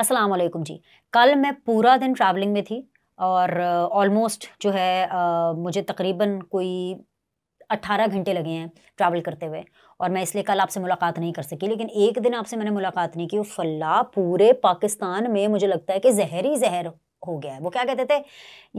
असलम जी कल मैं पूरा दिन ट्रैवलिंग में थी और ऑलमोस्ट जो है मुझे तकरीबन कोई 18 घंटे लगे हैं ट्रैवल करते हुए और मैं इसलिए कल आपसे मुलाकात नहीं कर सकी लेकिन एक दिन आपसे मैंने मुलाकात नहीं की वो फल्ला पूरे पाकिस्तान में मुझे लगता है कि जहर ही जहर हो गया है वो क्या कहते थे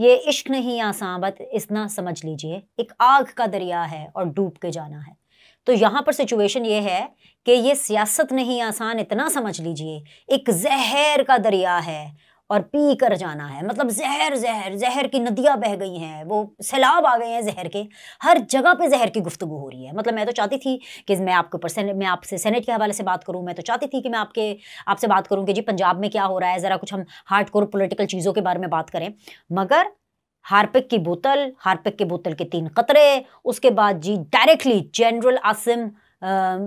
ये इश्क नहीं आसान बत इतना समझ लीजिए एक आग का दरिया है और डूब के जाना है तो यहां पर सिचुएशन ये है कि ये सियासत नहीं आसान इतना समझ लीजिए एक जहर का दरिया है और पी कर जाना है मतलब जहर जहर जहर की नदियां बह गई हैं वो सैलाब आ गए हैं जहर के हर जगह पे जहर की गुफ्तु हो रही है मतलब मैं तो चाहती थी कि मैं आपके ऊपर मैं आपसे सेनेट के हवाले से बात करूं मैं तो चाहती थी कि मैं आपके आपसे बात करूँ कि जी पंजाब में क्या हो रहा है ज़रा कुछ हम हार्ड कोर पोलिटिकल चीज़ों के बारे में बात करें मगर हार्पिक की बोतल हार्पिक के बोतल के तीन कतरे उसके बाद जी डायरेक्टली जनरल आसिम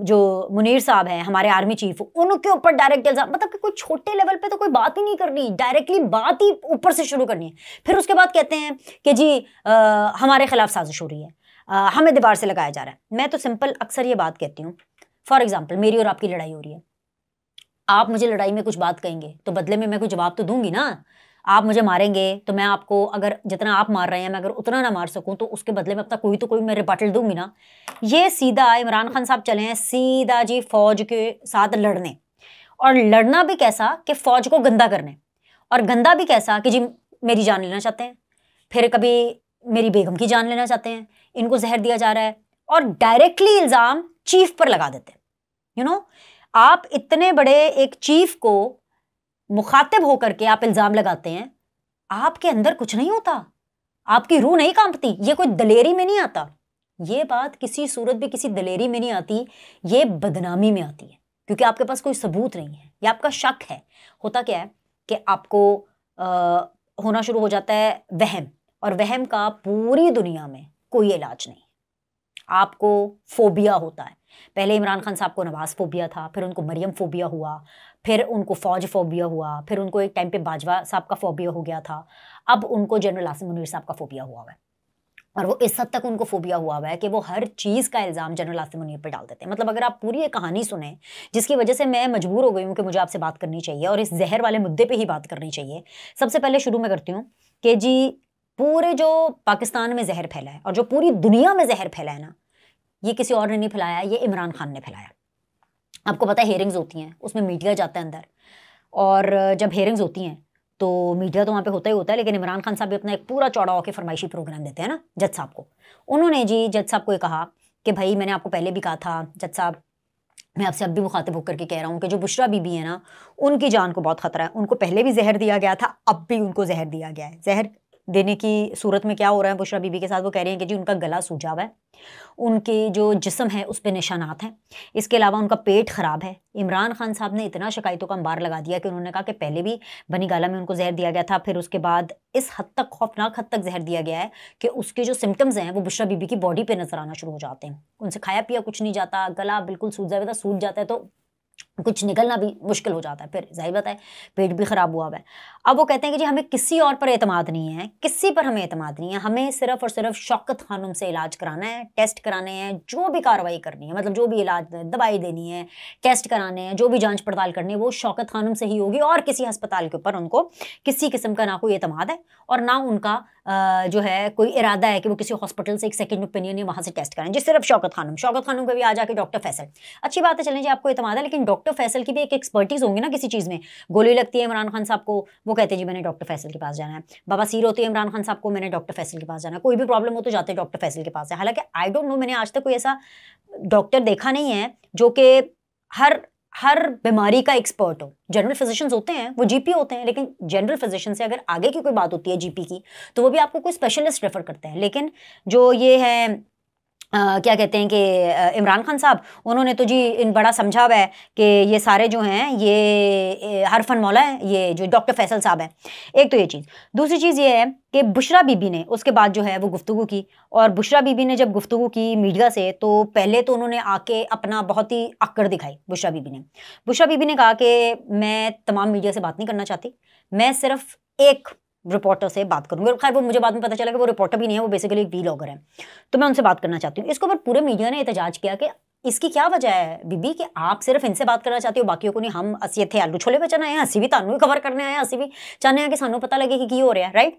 जो मुनीर साहब हैं हमारे आर्मी चीफ उनके ऊपर डायरेक्ट इल्ज़ाम मतलब कि कोई छोटे लेवल पे तो कोई बात ही नहीं करनी डायरेक्टली बात ही ऊपर से शुरू करनी है फिर उसके बाद कहते हैं कि जी आ, हमारे खिलाफ साजिश हो रही है आ, हमें दीवार से लगाया जा रहा है मैं तो सिंपल अक्सर ये बात कहती हूँ फॉर एग्ज़ाम्पल मेरी और आपकी लड़ाई हो रही है आप मुझे लड़ाई में कुछ बात कहेंगे तो बदले में मैं कोई जवाब तो दूंगी ना आप मुझे मारेंगे तो मैं आपको अगर जितना आप मार रहे हैं मैं अगर उतना ना मार सकूँ तो उसके बदले में अपना कोई तो कोई मैं रिपटल दूंगी ना ये सीधा इमरान खान साहब चले हैं सीधा जी फौज के साथ लड़ने और लड़ना भी कैसा कि फौज को गंदा करने और गंदा भी कैसा कि जी मेरी जान लेना चाहते हैं फिर कभी मेरी बेगम की जान लेना चाहते हैं इनको जहर दिया जा रहा है और डायरेक्टली इल्ज़ाम चीफ पर लगा देते हैं यू नो आप इतने बड़े एक चीफ को मुखातिब होकर के आप इल्ज़ाम लगाते हैं आपके अंदर कुछ नहीं होता आपकी रूह नहीं कांपती ये कोई दलेरी में नहीं आता ये बात किसी सूरत भी किसी दलेरी में नहीं आती ये बदनामी में आती है क्योंकि आपके पास कोई सबूत नहीं है या आपका शक है होता क्या है कि आपको आ, होना शुरू हो जाता है वहम और वहम का पूरी दुनिया में कोई इलाज नहीं आपको फोबिया होता है पहले इमरान खान साहब को नवाज फोबिया था फिर उनको मरियम फोबिया हुआ फिर उनको फ़ौज फोबिया हुआ फिर उनको एक टाइम पे बाजवा साहब का फोबिया हो गया था अब उनको जनरल आसिम मुनीर साहब का फोबिया हुआ हुआ है और वो इस हद तक उनको फोबिया हुआ हुआ है कि वो हर चीज़ का इल्ज़ाम जनरल आसिम मुनीर पर डाल देते हैं मतलब अगर आप पूरी एक कहानी सुने जिसकी वजह से मैं मजबूर हो गई हूँ कि मुझे आपसे बात करनी चाहिए और इस जहर वाले मुद्दे पे ही बात करनी चाहिए सबसे पहले शुरू में करती हूँ कि जी पूरे जो पाकिस्तान में जहर फैला है और जो पूरी दुनिया में जहर फैला है ना ये किसी और ने नहीं फैलाया ये इमरान खान ने फैलाया आपको पता है हेयरिंग्स होती हैं उसमें मीडिया जाता है अंदर और जब हेयरिंग्स होती हैं तो मीडिया तो वहाँ पे होता ही होता है लेकिन इमरान खान साहब भी अपना एक पूरा चौड़ा होकर फरमाइशी प्रोग्राम देते हैं ना जज साहब को उन्होंने जी जज साहब को ये कहा कि भाई मैंने आपको पहले भी कहा था जज साहब मैं आपसे अब भी मुखातिब होकर के कह रहा हूँ कि जो बुशरा बीबी है ना उनकी जान को बहुत खतरा है उनको पहले भी जहर दिया गया था अब भी उनको जहर दिया गया है जहर देने की सूरत में क्या हो रहा है बुशरा बीबी के साथ वो कह रही हैं कि जी उनका गला सूझा हुआ है उनके जो जिसम है उस पर निशानात हैं इसके अलावा उनका पेट ख़राब है इमरान खान साहब ने इतना शिकायतों का अंबार लगा दिया कि उन्होंने कहा कि पहले भी बनी गाला में उनको जहर दिया गया था फिर उसके बाद इस हद तक खौफनाक हद तक जहर दिया गया है कि उसके जो सिम्टम्स हैं वो बुशरा बीबी की बॉडी पे नज़र आना शुरू हो जाते हैं उनसे खाया पिया कुछ नहीं जाता गला बिल्कुल सूझा हुआ था सूझ जाता है तो कुछ निकलना भी मुश्किल हो जाता है फिर जाहिर बात है पेट भी ख़राब हुआ हुआ है अब वो कहते हैं कि जी हमें किसी और पर अतमाद नहीं है किसी पर हमें अतमाद नहीं है हमें सिर्फ और सिर्फ शौकत खानुम से इलाज कराना है टेस्ट कराने हैं जो भी कार्रवाई करनी है मतलब जो भी इलाज दवाई देनी है टेस्ट कराने हैं जो भी जाँच पड़ताल करनी है वो शौकत खानुम से ही होगी और किसी अस्पताल के ऊपर उनको किसी किस्म का ना कोई अतमाद है और ना उनका जो है कोई इरादा है कि वो किसी हॉस्पिटल से एक सेकेंड ओपिनियन या वहाँ से टेस्ट कराएं जी सिर्फ शौकत खानुम शौकत खानों को भी आ जाकर डॉक्टर फैसल अच्छी बात है चलें जी आपको अतमाद है लेकिन डॉक्टर डॉक्टर फैसल की भी एक एक्सपर्टीज़ होंगी ना किसी चीज़ में गोली लगती है इमरान खान साहब को वो कहते हैं जी मैंने डॉक्टर फैसल के पास जाना है बाबा सीर होती है इमरान खान साहब को मैंने डॉक्टर फैसल के पास जाना है कोई भी प्रॉब्लम हो तो जाते हैं डॉक्टर फैसल के पास है हालांकि आई डोंट नो मैंने आज तक कोई ऐसा डॉक्टर देखा नहीं है जो कि हर हर बीमारी का एक्सपर्ट हो जनरल फिजिशियंस होते हैं वो जीपी होते हैं लेकिन जनरल फिजिशियन से अगर आगे की कोई बात होती है जीपी की तो वो भी आपको कोई स्पेशलिस्ट रेफर करते हैं लेकिन जो ये है Uh, क्या कहते हैं कि इमरान खान साहब उन्होंने तो जी इन बड़ा समझा हुआ है कि ये सारे जो हैं ये हर फन मौला है ये जो डॉक्टर फैसल साहब हैं एक तो ये चीज़ दूसरी चीज़ ये है कि बुशरा बीबी ने उसके बाद जो है वो गुफ्तु की और बुशरा बीबी ने जब गुफ्तु की मीडिया से तो पहले तो उन्होंने आके अपना बहुत ही अक्कड़ दिखाई बुशरा बीबी ने बुशरा बीबी ने कहा कि मैं तमाम मीडिया से बात नहीं करना चाहती मैं सिर्फ एक रिपोर्टर से बात करूंगी और खैर वो मुझे बाद में पता चला कि वो रिपोर्टर भी नहीं है वो बेसिकली एक लॉगर है तो मैं उनसे बात करना चाहती हूँ इसके ऊपर पूरे मीडिया ने एहतजाज किया कि इसकी क्या वजह है बीबी कि आप सिर्फ इनसे बात करना चाहती हो बाकियों को नहीं हम असी इतने आलू छोले बचाना है असी भी थानू ही कवर करने आए हैं असी भी चाहते हैं कि सू पता लगे कि हो रहा है राइट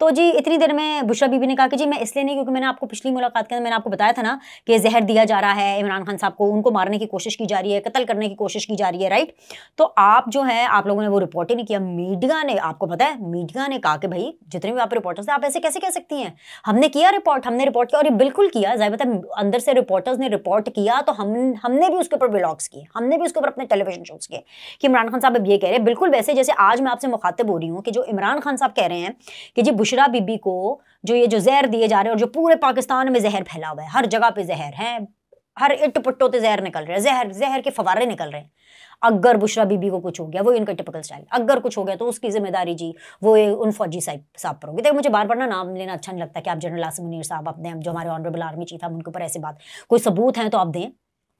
तो जी इतनी देर में बुशरा बीबी ने कहा कि जी मैं इसलिए नहीं क्योंकि मैंने आपको पिछली मुलाकात के अंदर मैंने आपको बताया था ना कि जहर दिया जा रहा है इमरान खान साहब को उनको मारने की कोशिश की जा रही है कत्ल करने की कोशिश की जा रही है राइट तो आप जो है आप लोगों ने वो रिपोर्ट ही नहीं किया मीडिया ने आपको पता है मीडिया ने कहा कि भाई जितने भी आप रिपोर्टर्स हैं आप ऐसे कैसे कह सकती हैं हमने किया रिपोर्ट हमने रिपोर्ट किया और ये बिल्कुल किया जाहिर है अंदर से रिपोर्टर्स ने रिपोर्ट किया तो हम हमने भी उसके ऊपर ब्लॉग्स किए हमने भी उसके ऊपर अपने टेलीविजन शोज किए कि इमरान खान साहब अब ये कह रहे हैं बिल्कुल वैसे जैसे आज मैं आपसे मुखातिब हो रही हूँ कि जो इमरान खान साहब कह रहे हैं कि जी बुशरा बीबी को जो ये जो जहर दिए जा रहे हैं और जो पूरे पाकिस्तान में जहर फैला हुआ है हर जगह पे जहर है हर इट पुट्टों पे जहर निकल रहे हैं जहर जहर के फवारे निकल रहे हैं अगर बुशरा बीबी को कुछ हो गया वो इनका टिपिकल स्टाइल अगर कुछ हो गया तो उसकी जिम्मेदारी जी वो उन फौजी साहब साहब पर होगी देखो मुझे बार बार ना नाम लेना अच्छा नहीं लगता कि आप जनरल आसिम मुनीर साहब दें जो हमारे ऑनरेबल आर्मी चीफ हैं उनके ऊपर ऐसी बात कोई सबूत हैं तो आप दें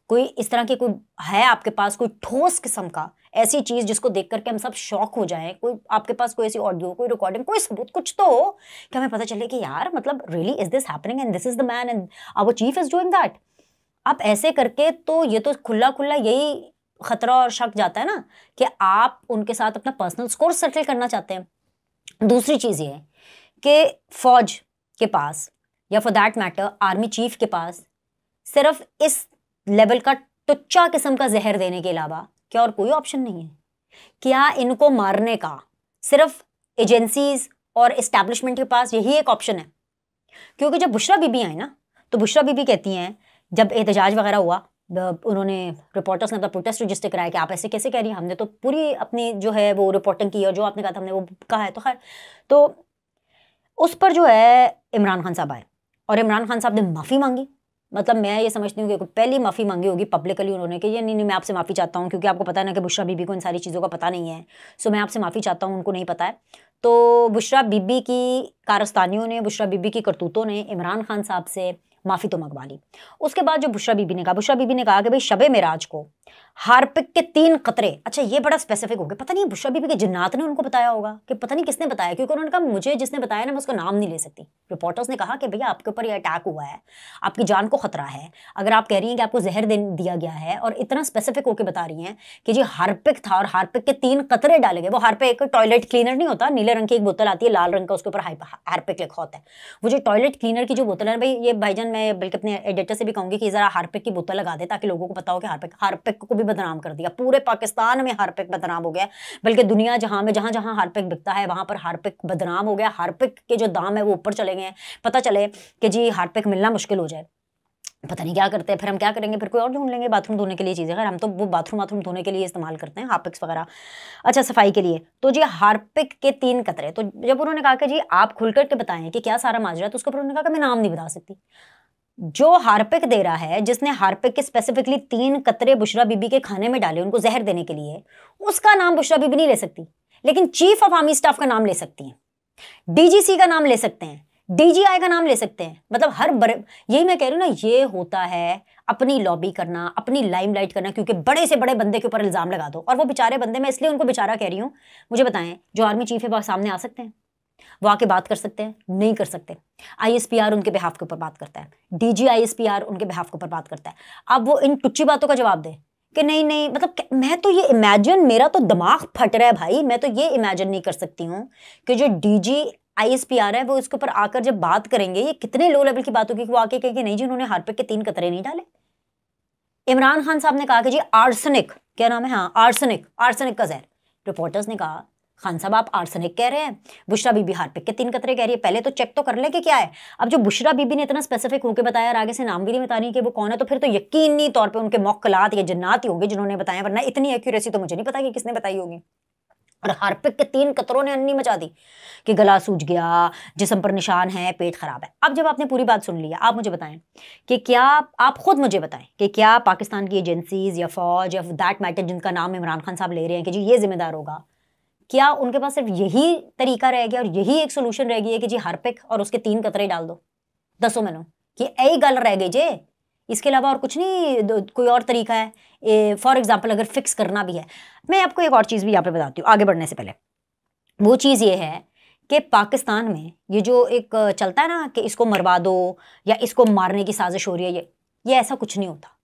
कोई इस तरह की कोई है आपके पास कोई ठोस किस्म का ऐसी चीज़ जिसको देख करके हम सब शौक हो जाएं कोई आपके पास कोई ऐसी ऑडियो कोई रिकॉर्डिंग कोई सबूत कुछ तो हो कि हमें पता चले कि यार मतलब really is this happening and this is the man and our chief is doing that आप ऐसे करके तो ये तो खुला खुला यही खतरा और शक जाता है ना कि आप उनके साथ अपना पर्सनल स्कोर सेटल करना चाहते हैं दूसरी चीज़ ये कि फौज के पास या for that matter army chief के पास सिर्फ इस लेवल का टुच्चा किस्म का जहर देने के अलावा क्या और कोई ऑप्शन नहीं है क्या इनको मारने का सिर्फ एजेंसीज और इस्टेब्लिशमेंट के पास यही एक ऑप्शन है क्योंकि जब बुशरा बीबी आई ना तो बुशरा बीबी कहती हैं जब एहतजाज वगैरह हुआ उन्होंने रिपोर्टर्स ने अपना प्रोटेस्ट रजिस्टर कराया कि आप ऐसे कैसे कह रही हैं हमने तो पूरी अपनी जो है वो रिपोर्टिंग की और जो आपने कहा था हमने वो कहा है तो खैर तो उस पर जो है इमरान खान साहब आए और इमरान खान साहब ने माफ़ी मांगी मतलब मैं ये समझती हूँ कि पहली माफ़ी मांगी होगी पब्लिकली उन्होंने कि ये नहीं नहीं मैं आपसे माफ़ी चाहता हूँ क्योंकि आपको पता है ना कि बुशरा बीबी को इन सारी चीज़ों का पता नहीं है सो मैं आपसे माफ़ी चाहता हूँ उनको नहीं पता है तो बुशरा बीबी की कारस्तानियों ने बुशरा बीबी की करतूतों ने इमरान खान साहब से माफ़ी तो मंगवा ली उसके बाद जो बुशरा बीबी ने कहा बुशरा बीबी ने कहा कि भाई शबे मराज को हार्पिक के तीन कतरे अच्छा ये बड़ा स्पेसिफिक हो गया पता नहीं बुशरा बीबी के जिन्नात ने उनको बताया होगा कि पता नहीं किसने बताया क्योंकि उन्होंने कहा मुझे जिसने बताया ना मैं उसका नाम नहीं ले सकती रिपोर्टर्स ने कहा कि भैया आपके ऊपर ये अटैक हुआ है आपकी जान को खतरा है अगर आप कह रही हैं कि आपको जहर दिया गया है और इतना स्पेसिफिक होकर बता रही हैं कि जी हार्पिक था और हार्पिक के तीन कतरे डाले गए वो हार्पिक टॉयलेट क्लीनर नहीं होता नीले नीले रंग की एक बोतल आती है लाल रंग का उसके ऊपर हारपिक लिखा होता है वो जो टॉयलेट क्लीनर की जो बोतल है भाई ये भाईजन मैं बल्कि अपने एडिटर से भी कहूंगी कि ज़रा हारपिक की बोतल लगा दे ताकि लोगों को पता हो कि हारपिक हारपिक को भी बदनाम कर दिया पूरे पाकिस्तान में हारपिक बदनाम हो गया बल्कि दुनिया जहां में जहां जहां हारपिक बिकता है वहां पर हारपिक बदनाम हो गया हारपिक के जो दाम है वो ऊपर चले गए पता चले कि जी हारपिक मिलना मुश्किल हो जाए पता नहीं क्या करते हैं फिर हम क्या करेंगे फिर कोई और ढूंढ लेंगे बाथरूम धोने के लिए चीज़ें अगर हम तो वो बाथरूम बाथरूम धोने के लिए इस्तेमाल करते हैं हार्पिक्स वगैरह अच्छा सफाई के लिए तो जी हार्पिक के तीन कतरे तो जब उन्होंने कहा कि जी आप खुल करके बताएं कि क्या सारा माजरा तो उसके ऊपर उन्होंने कहा कि मैं नाम नहीं बता सकती जो हार्पिक दे रहा है जिसने हार्पिक के स्पेसिफिकली तीन कतरे बुशरा बीबी के खाने में डाले उनको जहर देने के लिए उसका नाम बुशरा बीबी नहीं ले सकती लेकिन चीफ ऑफ आर्मी स्टाफ का नाम ले सकती हैं डीजीसी का नाम ले सकते हैं डीजीआई का नाम ले सकते हैं मतलब हर बर यही मैं कह रही हूँ ना ये होता है अपनी लॉबी करना अपनी लाइमलाइट करना क्योंकि बड़े से बड़े बंदे के ऊपर इल्ज़ाम लगा दो और वो बेचारे बंदे मैं इसलिए उनको बेचारा कह रही हूँ मुझे बताएं जो आर्मी चीफ है वह सामने आ सकते हैं वो आके बात कर सकते हैं नहीं कर सकते आईएसपीआर उनके बिहाफ के ऊपर बात करता है डीजीआईएसपीआर उनके बिहाफ के ऊपर बात करता है अब वो इन टुच्ची बातों का जवाब दे कि नहीं नहीं मतलब मैं तो ये इमेजिन मेरा तो दिमाग फट रहा है भाई मैं तो ये इमेजिन नहीं कर सकती हूँ कि जो डीजी रहा है वो इसके ऊपर आकर जब बात करेंगे ये कितने लो लेवल की बात होगी कि वो आके कहेंगे नहीं जी उन्होंने हार्पिक के तीन कतरे नहीं डाले इमरान खान साहब ने कहा कि जी आर्सनिक क्या नाम है हाँ आर्सनिक आर्सनिक का जहर रिपोर्टर्स ने कहा खान साहब आप आर्सनिक कह रहे हैं बुशरा बीबी हार्पिक के तीन कतरे कह रही है पहले तो चेक तो कर ले कि क्या है अब जो बुशरा बीबी ने इतना स्पेसिफिक होकर बताया और आगे से नाम भी नहीं बता रही कि वो कौन है तो फिर तो यकीनी तौर पर उनके मौकलात या जन्नात ही होंगे जिन्होंने बताया वरना इतनी एक्यूरेसी तो मुझे नहीं पता कि किसने बताई होगी और हार्पिक के तीन कतरों ने अन्नी मचा दी कि गला सूज गया जिसम पर निशान है पेट ख़राब है अब जब आपने पूरी बात सुन ली आप मुझे बताएं कि क्या आप ख़ुद मुझे बताएं कि क्या पाकिस्तान की एजेंसीज या फ़ौज या दैट मैटर जिनका नाम इमरान खान साहब ले रहे हैं कि जी ये जिम्मेदार होगा क्या उनके पास सिर्फ यही तरीका रह गया और यही एक सोल्यूशन रह गई है कि जी हार्पिक और उसके तीन कतरे डाल दो दसो मैनू कि यही गल रह गई जे इसके अलावा और कुछ नहीं कोई और तरीका है फॉर एग्ज़ाम्पल अगर फिक्स करना भी है मैं आपको एक और चीज़ भी यहाँ पर बताती हूँ आगे बढ़ने से पहले वो चीज़ ये है कि पाकिस्तान में ये जो एक चलता है ना कि इसको मरवा दो या इसको मारने की साजिश हो रही है ये ये ऐसा कुछ नहीं होता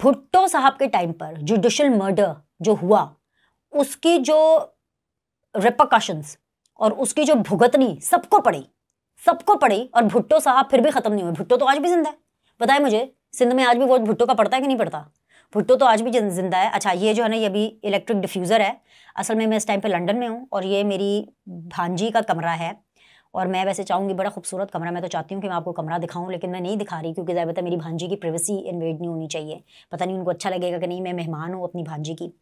भुट्टो साहब के टाइम पर जुडिशल मर्डर जो हुआ उसकी जो रिपोकशंस और उसकी जो भुगतनी सबको पड़ी सबको पड़ी और भुट्टो साहब फिर भी ख़त्म नहीं हुए भुट्टो तो आज भी जिंदा है पता है मुझे सिंध में आज भी वो भुट्टो का पड़ता है कि नहीं पड़ता भुट्टो तो आज भी जिंदा है अच्छा ये जो है ना ये अभी इलेक्ट्रिक डिफ्यूज़र है असल में मैं इस टाइम पे लंदन में हूँ और ये मेरी भांजी का कमरा है और मैं वैसे चाहूँगी बड़ा खूबसूरत कमरा मैं तो चाहती हूँ कि मैं आपको कमरा दिखाऊँ लेकिन मैं नहीं दिखा रही क्योंकि ज़्यादातर मेरी भांजी की प्रिवेसी इन्वेड नहीं होनी चाहिए पता नहीं उनको अच्छा लगेगा कि नहीं मैं मेहमान हूँ अपनी भांजी की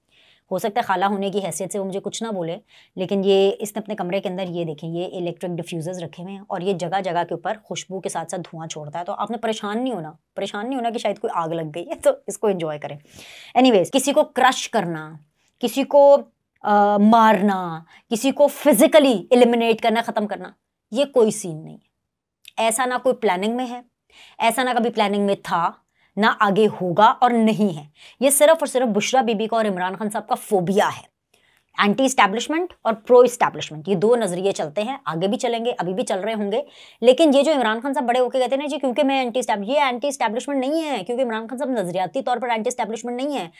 हो सकता है खाला होने की हैसियत से वो मुझे कुछ ना बोले लेकिन ये इसने अपने कमरे के अंदर ये देखें ये इलेक्ट्रिक डिफ्यूज़र्स रखे हुए हैं और ये जगह जगह के ऊपर खुशबू के साथ साथ धुआं छोड़ता है तो आपने परेशान नहीं होना परेशान नहीं होना कि शायद कोई आग लग गई है तो इसको इन्जॉय करें एनी किसी को क्रश करना किसी को आ, मारना किसी को फिज़िकली एलिमिनेट करना ख़त्म करना ये कोई सीन नहीं है ऐसा ना कोई प्लानिंग में है ऐसा ना कभी प्लानिंग में था ना आगे होगा और नहीं है ये सिर्फ और सिर्फ बुशरा बीबी का और इमरान खान साहब का फोबिया है एंटी इस्टेब्लिशमेंट और प्रो इस्टेब्लिशमेंट ये दो नज़रिए चलते हैं आगे भी चलेंगे अभी भी चल रहे होंगे लेकिन ये जो इमरान खान साहब बड़े होकर कहते हैं ना जी क्योंकि मैं एंटी ये एंटी स्टैब्लिशमेंट नहीं है क्योंकि इमरान खान साहब नजरियाती तौर पर एंटी स्टैब्लिशमेंट नहीं है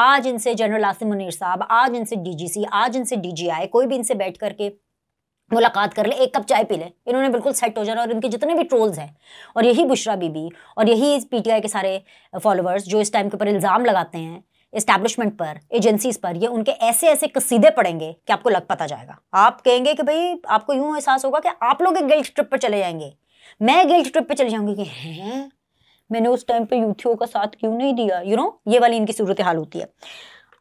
आज इनसे जनरल आसिम मुनीर साहब आज इनसे डीजीसी आज इनसे डीजीआई कोई भी इनसे बैठ करके मुलाकात कर ले एक कप चाय पी ले इन्होंने बिल्कुल सेट हो जाना और इनके जितने भी ट्रोल्स हैं और यही बुशरा बीबी और यही पीटीआई के सारे फॉलोअर्स जो इस टाइम के ऊपर इल्ज़ाम लगाते हैं इस्टेब्लिशमेंट पर एजेंसीज पर ये उनके ऐसे ऐसे कसीदे पड़ेंगे कि आपको लग पता जाएगा आप कहेंगे कि भाई आपको यूँ एहसास होगा कि आप लोग एक गिल्ट ट्रिप पर चले जाएंगे मैं गिल्ट ट्रिप पर चले जाऊँगी कि हैं मैंने उस टाइम पर यूथियों का साथ क्यों नहीं दिया यू नो ये वाली इनकी सूरत हाल होती है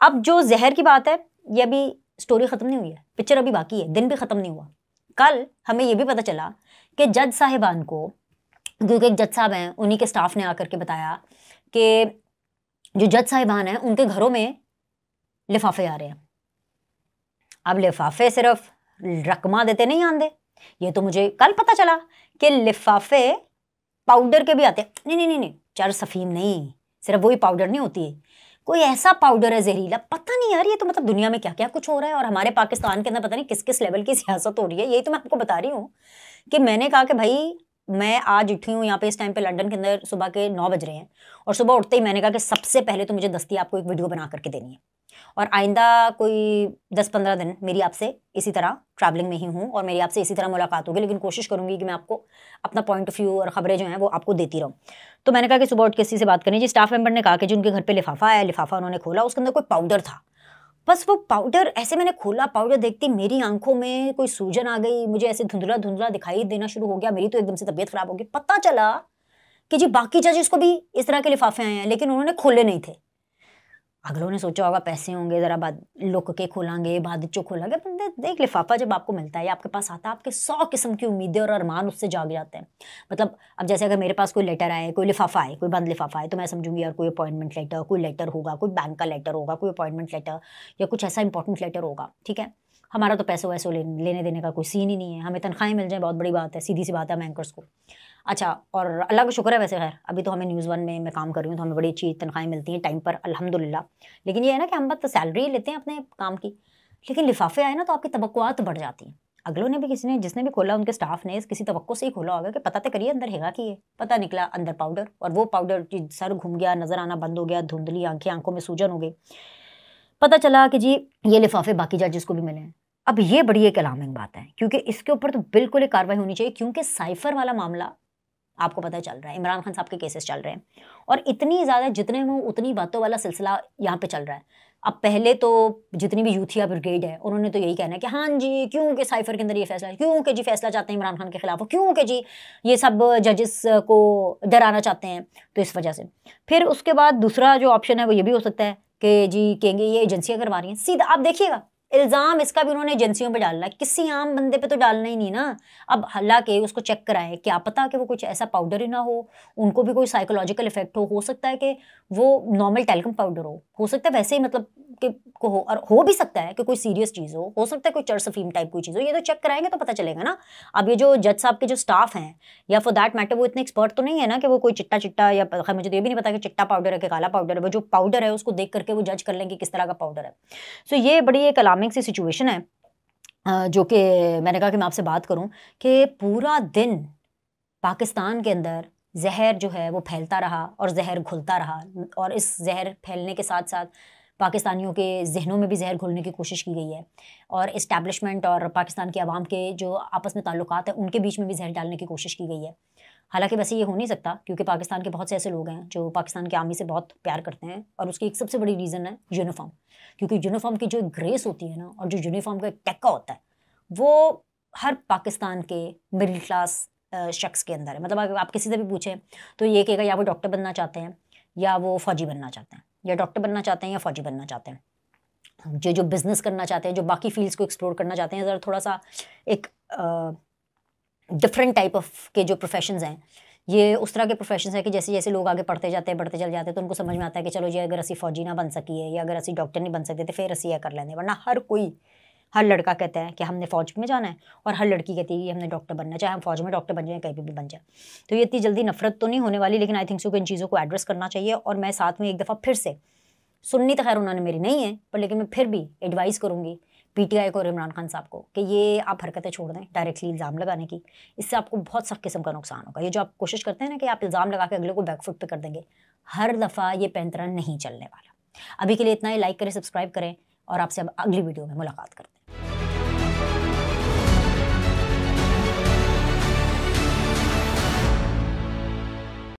अब जो जहर की बात है ये अभी स्टोरी ख़त्म नहीं हुई है पिक्चर अभी बाकी है दिन भी ख़त्म नहीं हुआ कल हमें यह भी पता चला कि जज साहिबान को क्योंकि एक जज साहब हैं उन्हीं के स्टाफ ने आकर के बताया कि जो जज साहिबान हैं उनके घरों में लिफाफे आ रहे हैं अब लिफाफे सिर्फ रकमा देते नहीं आंदे ये तो मुझे कल पता चला कि लिफाफे पाउडर के भी आते नहीं नहीं नहीं नहीं चार सफ़ीम नहीं सिर्फ वही पाउडर नहीं होती है कोई ऐसा पाउडर है जहरीला पता नहीं यार ये तो मतलब दुनिया में क्या क्या कुछ हो रहा है और हमारे पाकिस्तान के अंदर पता नहीं किस किस लेवल की सियासत हो रही है यही तो मैं आपको बता रही हूँ कि मैंने कहा कि भाई मैं आज उठी हूँ यहाँ पे इस टाइम पे लंदन के अंदर सुबह के नौ बज रहे हैं और सुबह उठते ही मैंने कहा कि सबसे पहले तो मुझे दस्ती आपको एक वीडियो बना करके देनी है और आइंदा कोई दस पंद्रह दिन मेरी आपसे इसी तरह ट्रैवलिंग में ही हूँ और मेरी आपसे इसी तरह मुलाकात होगी लेकिन कोशिश करूँगी कि मैं आपको अपना पॉइंट ऑफ व्यू और ख़बरें जो हैं वो आपको देती रहूँ तो मैंने कहा कि सुबह उठ किसी से बात करनी जी स्टाफ मेम्बर ने कहा कि जिनके उनके घर पर लिफाफा आया लिफाफा उन्होंने खोला उसके अंदर कोई पाउडर था बस वो पाउडर ऐसे मैंने खोला पाउडर देखती मेरी आंखों में कोई सूजन आ गई मुझे ऐसे धुंधला धुंधला दिखाई देना शुरू हो गया मेरी तो एकदम से तबीयत ख़राब हो गई पता चला कि जी बाकी जजेस को भी इस तरह के लिफाफे आए हैं लेकिन उन्होंने खोले नहीं थे अगलों ने सोचा होगा पैसे होंगे ज़रा बाद लुक के खोलेंगे बाद चो खोलेंगे पर तो देख लिफाफा जब आपको मिलता है या आपके पास आता है आपके सौ किस्म की उम्मीदें और अरमान उससे जाग जाते हैं मतलब अब जैसे अगर मेरे पास कोई लेटर आए कोई लिफाफा आए कोई बंद लिफाफा आए तो मैं समझूंगी यार कोई अपॉइंटमेंट लेटर कोई लेटर होगा कोई बैंक का लेटर होगा कोई अपॉइंटमेंट लेटर या कुछ ऐसा इंपॉर्टेंट लेटर होगा ठीक है हमारा तो पैसे वैसे ले, लेने देने का कोई सीन ही नहीं है हमें तनख्वाहें मिल जाए बहुत बड़ी बात है सीधी सी बात है हम को अच्छा और अल्लाह का शुक्र है वैसे खैर अभी तो हमें न्यूज़ वन में मैं काम कर रही हूँ तो हमें बड़ी अच्छी तनख्वाहें मिलती हैं टाइम पर अल्हम्दुलिल्लाह लेकिन ये है ना कि हम बस तो सैलरी लेते हैं अपने काम की लेकिन लिफाफे आए ना तो आपकी तबक्वात बढ़ जाती हैं अगलों ने भी किसी ने जिसने भी खोला उनके स्टाफ ने किसी तवक्को से ही खोला होगा कि पता तो करिए अंदर हैगा कि ये पता निकला अंदर पाउडर और वो पाउडर सर घूम गया नज़र आना बंद हो गया धुंधली आंखें आंखों में सूजन हो गई पता चला कि जी ये लिफाफे बाकी जजेस को भी मिले हैं अब ये बड़ी एक अलार्मिंग बात है क्योंकि इसके ऊपर तो बिल्कुल एक कार्रवाई होनी चाहिए क्योंकि साइफर वाला मामला आपको पता चल रहा है इमरान खान साहब के केसेस चल रहे हैं और इतनी ज़्यादा जितने हों उतनी बातों वाला सिलसिला यहाँ पे चल रहा है अब पहले तो जितनी भी यूथिया ब्रिगेड है उन्होंने तो यही कहना है कि हाँ जी क्यों साइफर के अंदर ये फैसला क्यों के जी फैसला चाहते हैं इमरान खान के खिलाफ क्यों के जी ये सब जजेस को डराना चाहते हैं तो इस वजह से फिर उसके बाद दूसरा जो ऑप्शन है वो ये भी हो सकता है कि जी कहेंगे ये एजेंसियां करवा रही हैं सीधा आप देखिएगा इल्ज़ाम इसका भी उन्होंने एजेंसियों पे डालना है किसी आम बंदे पे तो डालना ही नहीं ना अब हालांकि उसको चेक कराए क्या पता कि वो कुछ ऐसा पाउडर ही ना हो उनको भी कोई साइकोलॉजिकल इफेक्ट हो हो सकता है कि वो नॉर्मल टेलकम पाउडर हो हो सकता है वैसे ही मतलब के को हो और हो भी सकता है कि कोई सीरियस चीज़ हो हो सकता है कोई चर्स फीम टाइप कोई चीज़ हो ये तो चेक कराएंगे तो पता चलेगा ना अब ये जो जज साहब के जो स्टाफ हैं या फॉर दैट मैटर वो इतने एक्सपर्ट तो नहीं है ना कि वो कोई चिट्टा चिट्टा या खैर मुझे तो ये भी नहीं पता कि चिट्टा पाउडर है कि काला पाउडर है वो जो पाउडर है उसको देख करके वो जज कर लेंगे किस तरह का पाउडर है सो so, ये बड़ी एक अलार्मिंग सी सिचुएशन है जो कि मैंने कहा कि मैं आपसे बात करूँ कि पूरा दिन पाकिस्तान के अंदर जहर जो है वो फैलता रहा और जहर घुलता रहा और इस जहर फैलने के साथ साथ पाकिस्तानियों के जहनों में भी जहर घोलने की कोशिश की गई है और इस्टेबलिशमेंट और पाकिस्तान के आवाम के जो आपस में ताल्लुक हैं उनके बीच में भी जहर डालने की कोशिश की गई है हालांकि वैसे ये हो नहीं सकता क्योंकि पाकिस्तान के बहुत से ऐसे लोग हैं जो पाकिस्तान के आर्मी से बहुत प्यार करते हैं और उसकी एक सबसे बड़ी रीज़न है यूनिफॉर्म क्योंकि यूनिफॉर्म की जो ग्रेस होती है ना और जो यूनिफॉर्म का एक टक्का होता है वो हर पाकिस्तान के मिडिल क्लास शख्स के अंदर है मतलब अगर आप किसी से भी पूछें तो ये कहेगा या वो डॉक्टर बनना चाहते हैं या वो फ़ौजी बनना चाहते हैं या डॉक्टर बनना चाहते हैं या फौजी बनना चाहते हैं जो जो बिज़नेस करना चाहते हैं जो बाकी फील्ड्स को एक्सप्लोर करना चाहते हैं ज़रा थोड़ा सा एक डिफरेंट टाइप ऑफ के जो प्रोफेशन हैं ये उस तरह के प्रोफेशंस है कि जैसे जैसे लोग आगे पढ़ते जाते हैं बढ़ते चले जाते हैं तो उनको समझ में आता है कि चलो जी अगर असी फौजी ना बन सकी है या अगर असी डॉक्टर नहीं बन सकते तो फिर असी यह कर लेंगे वरना हर कोई हर लड़का कहता है कि हमने फ़ौज में जाना है और हर लड़की कहती है कि हमने डॉक्टर बनना चाहे हम फौज में डॉक्टर बन जाए कहीं भी बन जाए तो ये इतनी जल्दी नफरत तो नहीं होने वाली लेकिन आई थिंक सो कि इन चीज़ों को एड्रेस करना चाहिए और मैं साथ में एक दफ़ा फिर से सुननी तो खैर उन्होंने मेरी नहीं है पर लेकिन मैं फिर भी एडवाइस करूँगी आई को और इमरान खान साहब को कि ये आप हरकतें छोड़ दें डायरेक्टली इल्ज़ाम लगाने की इससे आपको बहुत सख्त किस्म का नुकसान होगा ये जो आप कोशिश करते हैं ना कि आप इल्ज़ाम लगा के अगले को बैकफुट पर कर देंगे हर दफ़ा ये पैंतरा नहीं चलने वाला अभी के लिए इतना ही लाइक करें सब्सक्राइब करें और आपसे अब अगली वीडियो में मुलाकात करते हैं